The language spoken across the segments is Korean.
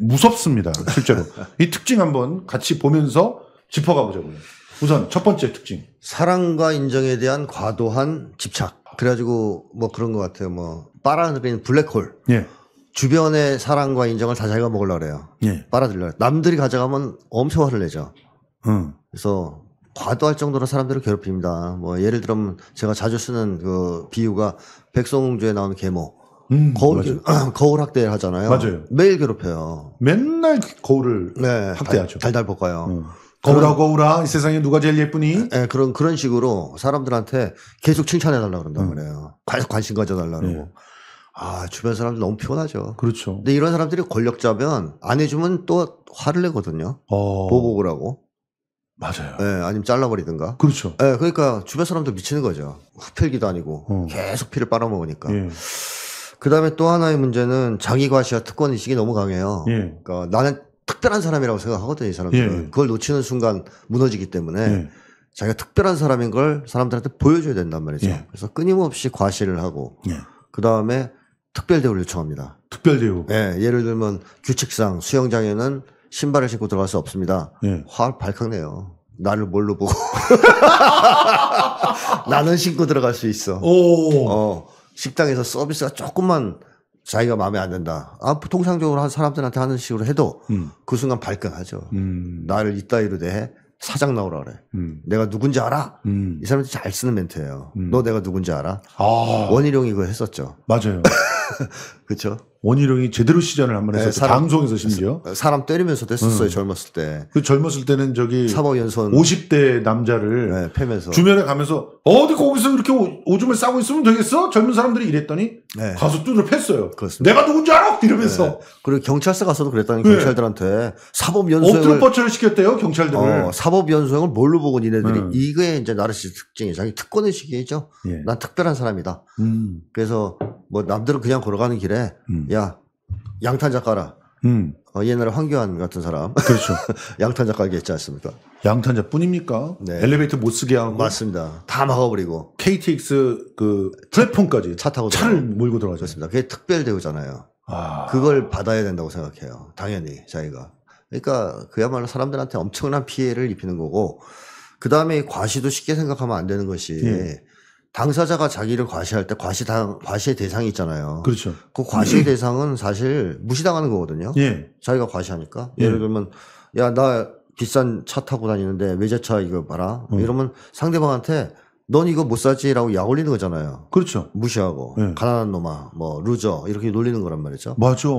무섭습니다. 실제로. 이 특징 한번 같이 보면서 짚어가 보자고요. 우선 첫 번째 특징. 사랑과 인정에 대한 과도한 집착. 그래가지고 뭐 그런 것 같아요. 뭐 빨아들이는 블랙홀. 예. 주변의 사랑과 인정을 다 자기가 먹으려 그래요. 예. 빨아들려. 요 남들이 가져가면 엄청 화를 내죠. 음. 그래서 과도할 정도로 사람들을 괴롭힙니다. 뭐 예를 들면 제가 자주 쓰는 그 비유가 백성공주에 나오는 계모. 음, 거울, 맞 거울 학대를 하잖아요. 맞아요. 매일 괴롭혀요. 맨날 거울을 네, 학대하죠. 달달 볶아요. 음. 거울아 거울아 이 세상에 누가 제일 예쁘니? 예, 그런 그런 식으로 사람들한테 계속 칭찬해 달라 고 그런다 음. 그래요. 계속 관심 가져 달라 그러고. 네. 아, 주변 사람들 너무 피곤하죠. 그렇죠. 근데 이런 사람들이 권력자면 안 해주면 또 화를 내거든요. 어. 보복을 하고. 맞아요. 예, 아니면 잘라버리든가. 그렇죠. 예, 그러니까 주변 사람들 미치는 거죠. 흡혈기도 아니고 어. 계속 피를 빨아먹으니까. 예. 그다음에 또 하나의 문제는 자기 과시와 특권 의식이 너무 강해요. 예. 그러니까 나는 특별한 사람이라고 생각하거든요, 이 사람들은. 예. 예. 그걸 놓치는 순간 무너지기 때문에 예. 자기가 특별한 사람인 걸 사람들한테 보여줘야 된단 말이죠. 예. 그래서 끊임없이 과시를 하고 예. 그다음에 특별 대우를 요청합니다. 특별 대우. 예, 예를 들면 규칙상 수영장에는 신발을 신고 들어갈 수 없습니다. 화 발칵 내요. 나를 뭘로 보고 나는 신고 들어갈 수 있어. 오. 어. 식당에서 서비스가 조금만 자기가 마음에 안 든다. 아, 통상적으로 한 사람들한테 하는 식으로 해도 음. 그 순간 발끈하죠. 음. 나를 이따위로 대해 사장 나오라 그래. 음. 내가 누군지 알아? 음. 이 사람들이 잘 쓰는 멘트예요. 음. 너 내가 누군지 알아? 아. 원희룡이 그거 했었죠. 맞아요. 그렇죠. 원희룡이 제대로 시전을 한번 네, 했었어. 사람, 방송에서 심지어. 사람 때리면서됐었어요 응. 음. 젊었을 때. 그 젊었을 때는 저기 사법 연선 50대 남자를 네, 패면서 주변에 가면서 어디 거기서 이렇게 오, 줌을 싸고 있으면 되겠어? 젊은 사람들이 이랬더니 네. 가서 뚜드려 팼어요. 그렇습니다. 내가 누군지 알아? 이러면서. 네. 그리고 경찰서 가서도 그랬다니 네. 경찰들한테 사법 연수행을 엎드려 뻗쳐를 시켰대요. 경찰들을. 어, 사법 연수행을 뭘로 보고 니네들이 음. 이게 이제 나르시 특징이죠. 특권의식이죠. 예. 난 특별한 사람이다. 음. 그래서 뭐 남들은 그냥 걸어가는 길에 음. 야 양탄 작가라. 음. 어, 옛날에 황교안 같은 사람. 그렇죠. 양탄 작가에게 했지 않습니까? 양탄자 뿐입니까? 네. 엘리베이터 못 쓰게 하고. 맞습니다. 다 막아버리고. KTX 그 플랫폼까지 차, 차 타고 차를 들어가 몰고 들어가셨습니다 그게 특별 대우잖아요. 아. 그걸 받아야 된다고 생각해요. 당연히 자기가. 그러니까 그야말로 사람들한테 엄청난 피해를 입히는 거고 그 다음에 과시도 쉽게 생각하면 안 되는 것이 예. 당사자가 자기를 과시할 때 과시 당 과시의 대상이 있잖아요. 그렇죠. 그 과시의 대상은 사실 무시당하는 거거든요. 예. 자기가 과시하니까 예. 를 들면 야 나 비싼 차 타고 다니는데 외제차 이거 봐라 음. 이러면 상대방한테 넌 이거 못 사지라고 약 올리는 거잖아요. 그렇죠. 무시하고 예. 가난한 놈아, 뭐 루저 이렇게 놀리는 거란 말이죠. 맞아.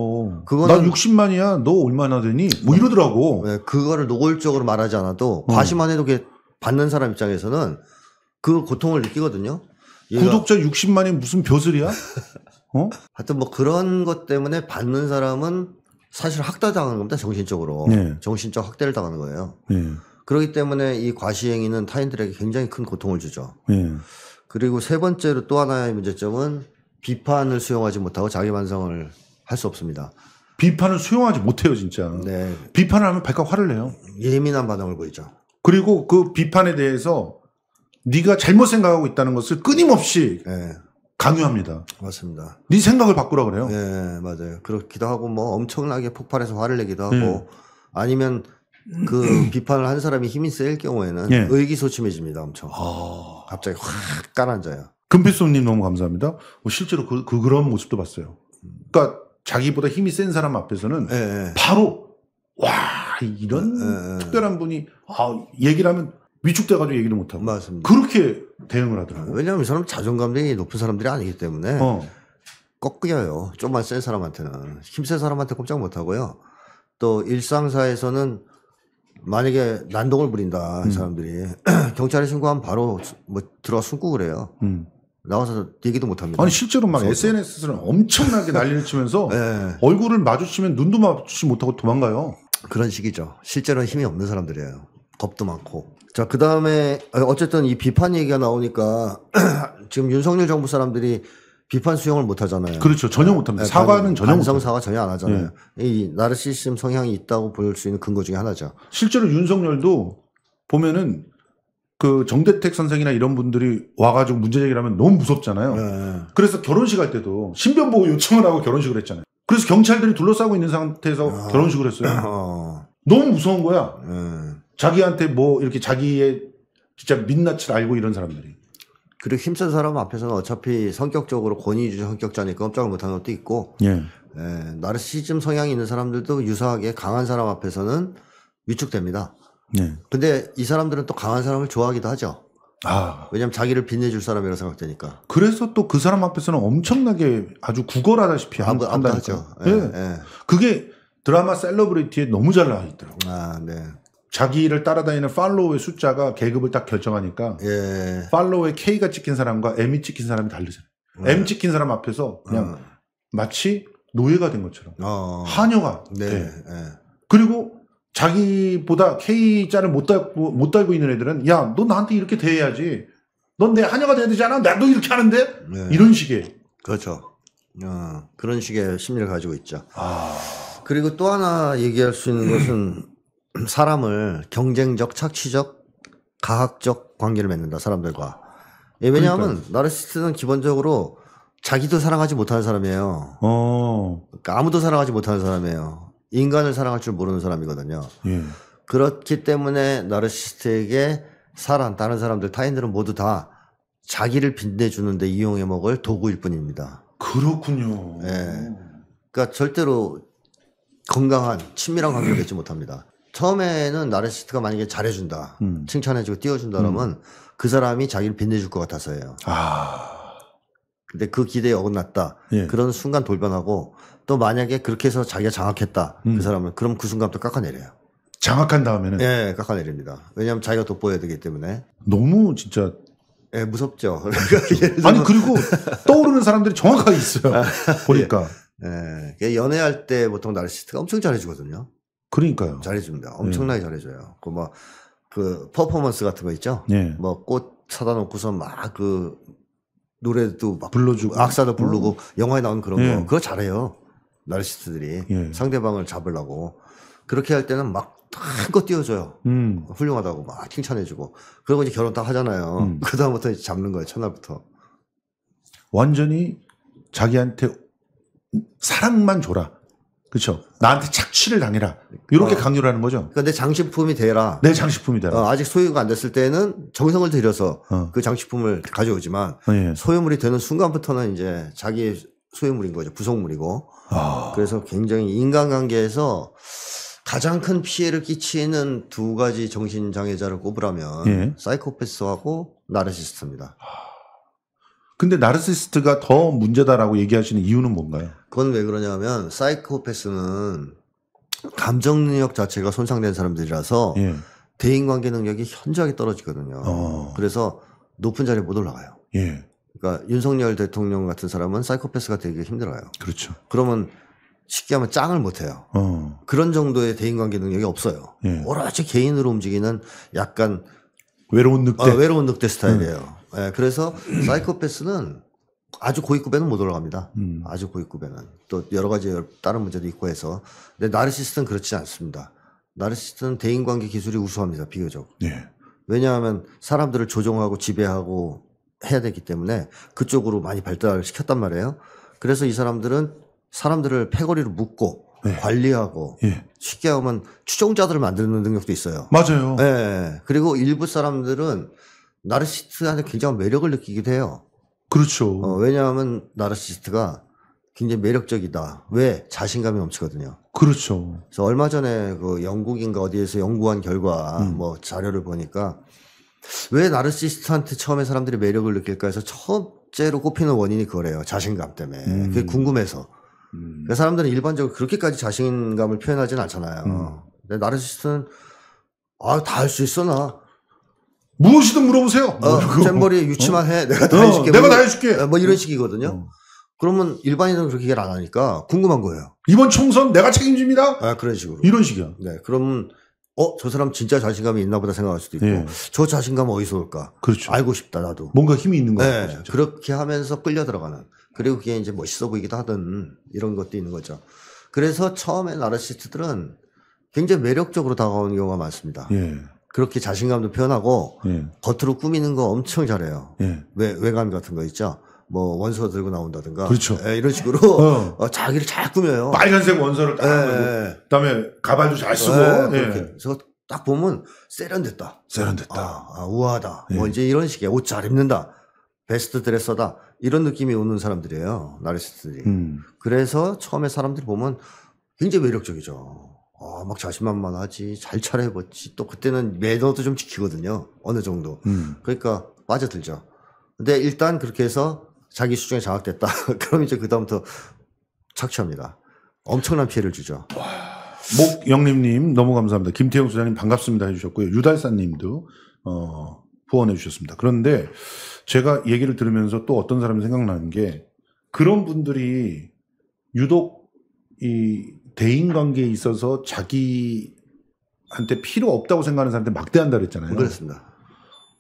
그건나 60만이야. 너 얼마나 되니? 뭐 네. 이러더라고. 예, 그거를 노골적으로 말하지 않아도 과시만 해도 그 받는 사람 입장에서는 그 고통을 느끼거든요. 구독자 60만이 무슨 벼슬이야? 어? 하여튼 뭐 그런 것 때문에 받는 사람은 사실 학대당하는 겁니다. 정신적으로. 네. 정신적 학대를 당하는 거예요. 네. 그렇기 때문에 이 과시행위는 타인들에게 굉장히 큰 고통을 주죠. 네. 그리고 세 번째로 또 하나의 문제점은 비판을 수용하지 못하고 자기 반성을 할 수 없습니다. 비판을 수용하지 못해요, 진짜. 네. 비판을 하면 백과 화를 내요. 예민한 반응을 보이죠. 그리고 그 비판에 대해서 네가 잘못 생각하고 있다는 것을 끊임없이 네. 강요합니다. 맞습니다. 네 생각을 바꾸라 그래요. 네, 맞아요. 그렇기도 하고 뭐 엄청나게 폭발해서 화를 내기도 예. 하고 네. 아니면 그 비판을 한 사람이 힘이 세일 경우에는 네. 의기소침해집니다. 엄청. 아... 갑자기 확까아앉아요금필수님 너무 감사합니다. 뭐 실제로 그, 그 그런 모습도 봤어요. 그러니까 자기보다 힘이 센 사람 앞에서는 네. 바로 와 이런 특별한 분이 아, 얘기를 하면 위축돼가지고 얘기도 못하고. 맞습니다. 그렇게 대응을 하더라고요. 왜냐하면 이 사람 자존감이 높은 사람들이 아니기 때문에 어. 꺾여요. 좀만 센 사람한테는. 힘센 사람한테 꼼짝 못하고요. 또 일상사에서는 만약에 난동을 부린다 음. 사람들이 경찰에 신고하면 바로 뭐들어와 숨고 그래요. 음. 나와서 얘기도 못 합니다. 아니 실제로 막 SNS는 엄청나게 난리를 치면서 네. 얼굴을 마주치면 눈도 마주치 지 못하고 도망가요. 그런 식이죠. 실제로는 힘이 없는 사람들이에요. 겁도 많고. 자, 그 다음에, 아, 어쨌든 이 비판 얘기가 나오니까 지금 윤석열 정부 사람들이 비판 수용을 못 하잖아요. 그렇죠. 전혀 네. 못 합니다. 네, 사과는 전혀 못 합니다. 사과 전혀 안 하잖아요. 네. 이 나르시즘 성향이 있다고 볼 수 있는 근거 중에 하나죠. 실제로 윤석열도 보면은 그 정대택 선생이나 이런 분들이 와가지고 문제 제기를 하면 너무 무섭잖아요. 네. 그래서 결혼식 할 때도 신변 보호 요청을 하고 결혼식을 했잖아요. 그래서 경찰들이 둘러싸고 있는 상태에서 아. 결혼식을 했어요. 어. 너무 무서운 거야. 네. 자기한테 뭐 이렇게 자기의 진짜 민낯을 알고 이런 사람들이. 그리고 힘센 사람 앞에서는 어차피 성격적으로 권위주의 성격자니까 꼼짝을 못하는 것도 있고, 예. 예, 나르시즘 성향이 있는 사람들도 유사하게 강한 사람 앞에서는 위축됩니다. 예. 근데 이 사람들은 또 강한 사람을 좋아하기도 하죠. 아. 왜냐면 자기를 빛내줄 사람이라 고 생각되니까. 그래서 또 그 사람 앞에서는 엄청나게 아주 구걸하다시피 한, 한다니 예. 예, 예. 그게 드라마 셀러브리티에 너무 잘 나와 있더라고요. 아, 네. 자기를 따라다니는 팔로우의 숫자가 계급을 딱 결정하니까 예. 팔로우의 K가 찍힌 사람과 M이 찍힌 사람이 다르잖아요. 예. M 음. 찍힌 사람 앞에서 그냥 어. 마치 노예가 된 것처럼 어. 하녀가 네. 네. 그리고 자기보다 K자를 못 달고 못 달고 있는 애들은 야 너 나한테 이렇게 대해야지. 넌 내 하녀가 돼야 되잖아. 나도 이렇게 하는데 네. 이런 식의 그렇죠. 어, 그런 식의 심리를 가지고 있죠. 아... 그리고 또 하나 얘기할 수 있는 것은 음. 사람을 경쟁적, 착취적, 가학적 관계를 맺는다 사람들과. 예, 왜냐하면 나르시스는 트 기본적으로 자기도 사랑하지 못하는 사람이에요. 어. 그러니까 아무도 사랑하지 못하는 사람이에요. 인간을 사랑할 줄 모르는 사람이거든요. 예. 그렇기 때문에 나르시스트에게 사람, 다른 사람들, 타인들은 모두 다 자기를 빛내주는데 이용해 먹을 도구일 뿐입니다. 그렇군요. 예. 그러니까 절대로 건강한 친밀한 관계를 맺지 못합니다. 처음에는 나르시스트가 만약에 잘해준다, 음. 칭찬해주고 띄워준다 그러면 음. 그 사람이 자기를 빛내줄 것 같아서예요. 아. 근데 그 기대에 어긋났다. 예. 그런 순간 돌변하고 또 만약에 그렇게 해서 자기가 장악했다. 그 음. 그 사람을. 그럼 그 순간부터 깎아내려요. 장악한 다음에는? 예, 깎아내립니다. 왜냐하면 자기가 돋보여야 되기 때문에. 너무 진짜. 예, 무섭죠. 그렇죠. 아니, 그리고 떠오르는 사람들이 정확하게 있어요. 아, 보니까. 예. 예. 연애할 때 보통 나르시스트가 엄청 잘해주거든요. 그러니까요. 잘해줍니다. 예. 엄청나게 네. 잘해줘요. 그뭐그 퍼포먼스 같은 거 있죠. 네. 예. 뭐꽃 사다 놓고서 막 그 노래도 막 불러주고 악사도 부르고 음. 영화에 나오는 그런 네. 거 예. 그거 잘해요. 나르시스트들이 상대방을 잡으려고 그렇게 할 때는 막탁껏 띄워줘요. 음. 훌륭하다고 막 칭찬해주고 그러고 이제 결혼 딱 하잖아요. 음. 그 다음부터 잡는 거예요. 첫날부터 완전히 자기한테 사랑만 줘라. 그렇죠. 나한테 착취를 당해라. 이렇게 어. 강요를 하는 거죠. 그러니까 내 장식품이 되라. 내 장식품이 되라. 어, 아직 소유가 안 됐을 때는 정성을 들여서 어. 그 장식품을 가져오지만 어, 예. 소유물이 되는 순간부터는 이제 자기 소유물인 거죠. 부속물이고. 아. 그래서 굉장히 인간관계에서 가장 큰 피해를 끼치는 두 가지 정신장애자를 꼽으라면 예. 사이코패스하고 나르시스트입니다. 아. 근데 나르시스트가 더 문제다라고 얘기하시는 이유는 뭔가요? 그건 왜 그러냐면 사이코패스는 감정 능력 자체가 손상된 사람들이라서 예. 대인관계 능력이 현저하게 떨어지거든요. 어. 그래서 높은 자리에 못 올라가요. 예. 그러니까 윤석열 대통령 같은 사람은 사이코패스가 되기 힘들어요. 그렇죠. 그러면 쉽게 하면 짱을 못해요. 어. 그런 정도의 대인관계 능력이 없어요. 예. 오로지 개인으로 움직이는 약간 외로운 늑대, 아, 외로운 늑대 스타일이에요. 음. 네, 그래서 사이코패스는 아주 고위급에는 못 올라갑니다. 음. 아주 고위급에는 또 여러 가지 다른 문제도 있고 해서 근데 나르시스트는 그렇지 않습니다. 나르시스트는 대인관계 기술이 우수합니다. 비교적. 네. 왜냐하면 사람들을 조종하고 지배하고 해야 되기 때문에 그쪽으로 많이 발달을 시켰단 말이에요. 그래서 이 사람들은 사람들을 패거리로 묶고 네. 관리하고 예. 쉽게 하면 추종자들을 만드는 능력도 있어요. 맞아요. 예. 예. 그리고 일부 사람들은 나르시스트한테 굉장히 매력을 느끼기도 해요. 그렇죠. 어, 왜냐하면 나르시스트가 굉장히 매력적이다. 왜? 자신감이 넘치거든요. 그렇죠. 그래서 얼마 전에 그 영국인가 어디에서 연구한 결과 음. 뭐 자료를 보니까 왜 나르시스트한테 처음에 사람들이 매력을 느낄까 해서 첫째로 꼽히는 원인이 그거래요. 자신감 때문에. 음. 그게 궁금해서. 음. 그러니까 사람들은 일반적으로 그렇게까지 자신감을 표현하진 않잖아요. 음. 근데 나르시스트는 아, 다 할 수 있어, 나. 무엇이든 물어보세요. 어, 뭐 잼버리에 어? 유치만 해. 어, 내가 다 해줄게. 내가 뭐, 다 해줄게. 뭐 이런 어, 뭐 식이거든요. 그러면 일반인은 그렇게 얘기를 안 하니까 궁금한 거예요. 이번 총선 내가 책임집니다. 아, 그런 식으로. 이런 식이야. 네. 그러면 어, 저 사람 진짜 자신감이 있나 보다 생각할 수도 있고, 예. 저 자신감 어디서 올까? 그렇죠. 알고 싶다, 나도. 뭔가 힘이 있는 거죠. 네. 진짜. 그렇게 하면서 끌려 들어가는. 그리고 그게 이제 멋있어 보이기도 하든 이런 것도 있는 거죠. 그래서 처음에 나르시스트들은 굉장히 매력적으로 다가오는 경우가 많습니다. 예. 그렇게 자신감도 표현하고 예. 겉으로 꾸미는 거 엄청 잘해요. 예. 외, 외관 같은 거 있죠. 뭐 원서 들고 나온다든가 그렇죠. 예, 이런 식으로 어. 어, 자기를 잘 꾸며요. 빨간색 원서를 딱 예. 그다음에 가발도 잘 쓰고 예, 예. 그렇게. 그래서 딱 보면 세련됐다. 세련됐다. 아, 아 우아하다. 예. 뭐 이제 이런 식의 옷 잘 입는다. 베스트 드레서다. 이런 느낌이 오는 사람들이에요. 나르시스트들이. 음. 그래서 처음에 사람들이 보면 굉장히 매력적이죠. 아, 막 자신만만하지, 잘 차려해봤지. 또 그때는 매너도 좀 지키거든요. 어느 정도. 음. 그러니까 빠져들죠. 근데 일단 그렇게 해서 자기 수중에 장악됐다. 그럼 이제 그다음부터 착취합니다. 엄청난 피해를 주죠. 목영림님 너무 감사합니다. 김태영 소장님 반갑습니다 해주셨고요. 유달사님도 어, 후원해 주셨습니다. 그런데 제가 얘기를 들으면서 또 어떤 사람이 생각나는 게 그런 분들이 유독 이 대인관계에 있어서 자기한테 필요 없다고 생각하는 사람한테 막대한다 그랬잖아요. 그렇습니다.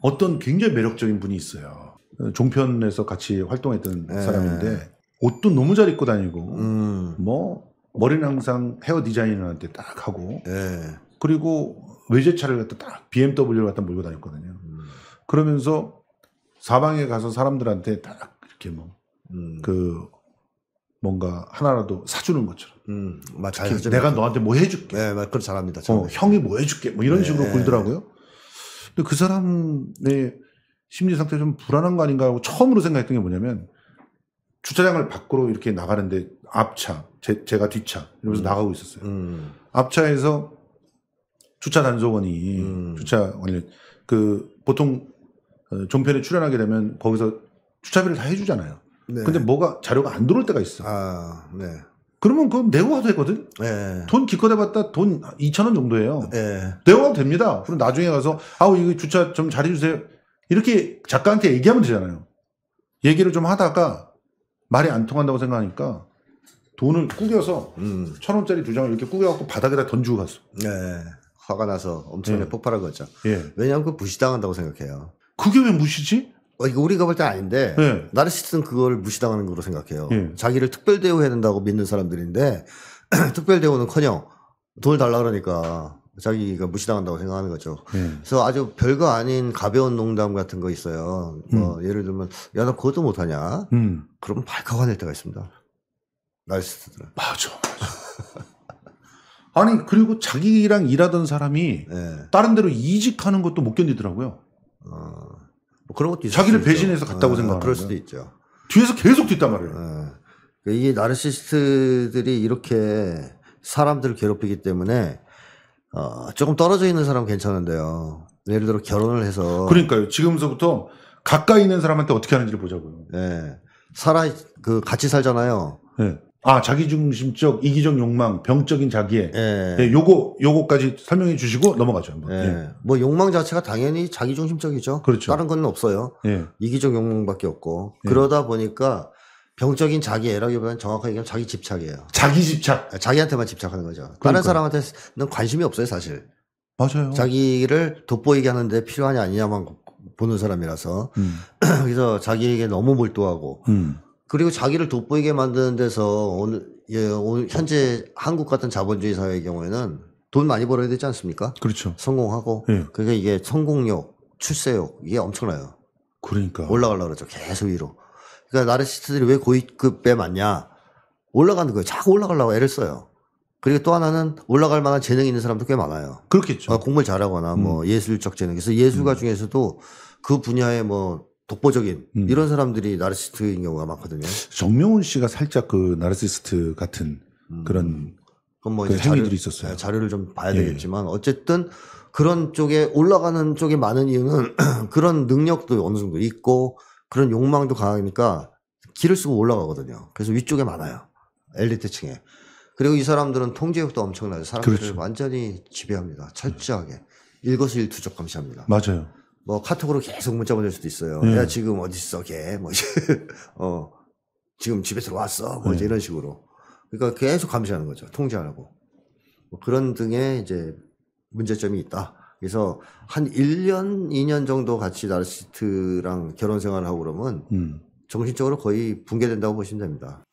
어떤 굉장히 매력적인 분이 있어요. 종편에서 같이 활동했던 네. 사람인데 옷도 너무 잘 입고 다니고 음. 뭐 머리는 항상 헤어 디자이너한테 딱 하고 네. 그리고 외제차를 갖다 딱 BMW를 갖다 몰고 다녔거든요. 음. 그러면서 사방에 가서 사람들한테 딱 이렇게 뭐그 음. 그 뭔가 하나라도 사주는 것처럼. 음, 음 맞아요. 내가 너한테 뭐 해줄게. 네, 그걸 잘합니다. 어, 형이 뭐 해줄게. 뭐 이런 네. 식으로 보이더라고요. 근데 그 사람의 심리 상태 좀 불안한 거 아닌가 하고 처음으로 생각했던 게 뭐냐면 주차장을 밖으로 이렇게 나가는데 앞차, 제, 제가 뒷차 이러면서 음. 나가고 있었어요. 음. 앞차에서 주차 단속원이 음. 주차 원래 그 보통 어, 종편에 출연하게 되면 거기서 주차비를 다 해주잖아요. 네. 근데 뭐가 자료가 안 들어올 때가 있어. 아, 네. 그러면 그건 내고 가도 되거든. 네. 돈 기껏 해봤다 돈 2천 원 정도예요. 네. 내고 가도 됩니다. 그럼 나중에 가서 아우 이거 주차 좀 잘해주세요. 이렇게 작가한테 얘기하면 되잖아요. 얘기를 좀 하다가 말이 안 통한다고 생각하니까 돈을 꾸겨서 음. 천 원짜리 두 장을 이렇게 꾸겨갖고 바닥에다 던지고 갔어. 네. 화가 나서 엄청나게 네. 폭발한 거죠. 예. 왜냐하면 그 무시당한다고 생각해요. 그게 왜 무시지? 어, 이거 우리가 볼 때 아닌데 네. 나르시스는 트 그걸 무시당하는 거로 생각해요. 네. 자기를 특별 대우해야 된다고 믿는 사람들인데 특별 대우는커녕 돈을 달라 그러니까 자기가 무시당한다고 생각하는 거죠. 네. 그래서 아주 별거 아닌 가벼운 농담 같은 거 있어요. 뭐 음. 예를 들면 야 너 그것도 못하냐? 음. 그러면 발칵 화낼 때가 있습니다. 나르시스트들은. 맞아. 맞아. 아니 그리고 자기랑 일하던 사람이 네. 다른 데로 이직하는 것도 못 견디더라고요. 어... 뭐 그런 것도 자기를 배신해서 갔다고 어, 생각하 그럴 수도 있죠. 뒤에서 계속 뒷단 말이에요. 어, 그러니까 이게 나르시스트들이 이렇게 사람들을 괴롭히기 때문에 어, 조금 떨어져 있는 사람 괜찮은데요. 예를 들어 결혼을 해서 그러니까요. 지금서부터 가까이 있는 사람한테 어떻게 하는지를 보자고요. 네. 살아 그 같이 살잖아요. 네. 아 자기중심적 이기적 욕망 병적인 자기애 예. 네, 요거 요거까지 설명해 주시고 넘어가죠 한번. 예. 예. 뭐 욕망 자체가 당연히 자기중심적이죠. 그렇죠. 다른 건 없어요. 예. 이기적 욕망밖에 없고 예. 그러다 보니까 병적인 자기애라기보다는 정확하게 얘기하면 자기 집착이에요. 자기 집착. 예, 자기한테만 집착하는 거죠. 그러니까. 다른 사람한테는 관심이 없어요 사실. 맞아요. 자기를 돋보이게 하는데 필요하냐 아니냐만 보는 사람이라서 음. 그래서 자기에게 너무 몰두하고 음. 그리고 자기를 돋보이게 만드는 데서 오늘 예, 오늘 현재 한국 같은 자본주의 사회의 경우에는 돈 많이 벌어야 되지 않습니까? 그렇죠. 성공하고 예. 그게 이게 성공력, 출세욕 이게 엄청나요. 그러니까 올라가려 그러죠. 계속 위로. 그러니까 나르시스트들이 왜 고위급에 맞냐 올라가는 거예요. 자꾸 올라가려고 애를 써요. 그리고 또 하나는 올라갈 만한 재능이 있는 사람도 꽤 많아요. 그렇겠죠. 아, 공부를 잘하거나 뭐 음. 예술적 재능. 그래서 예술가 음. 중에서도 그 분야에 뭐 독보적인 음. 이런 사람들이 나르시스트인 경우가 많거든요. 정명훈 씨가 살짝 그 나르시스트 같은 음. 그런 그럼 뭐그 행위들이 자료, 있었어요. 아, 자료를 좀 봐야 예. 되겠지만 어쨌든 그런 쪽에 올라가는 쪽에 많은 이유는 그런 능력도 어느 정도 있고 그런 욕망도 강하니까 길을 쓰고 올라가거든요. 그래서 위쪽에 많아요. 엘리트층에. 그리고 이 사람들은 통제력도 엄청나요. 사람들을 그렇죠. 완전히 지배합니다. 철저하게 일거수일투족 감시합니다. 맞아요. 뭐 카톡으로 계속 문자 보낼 수도 있어요. 네. 야 지금 어디 있어 걔? 뭐 어. 지금 집에 들어왔어. 뭐 이제 네. 이런 식으로. 그러니까 계속 감시하는 거죠. 통제하고. 뭐 그런 등의 이제 문제점이 있다. 그래서 한 1년, 2년 정도 같이 나르시스트랑 결혼 생활하고 그러면 음. 정신적으로 거의 붕괴된다고 보시면 됩니다.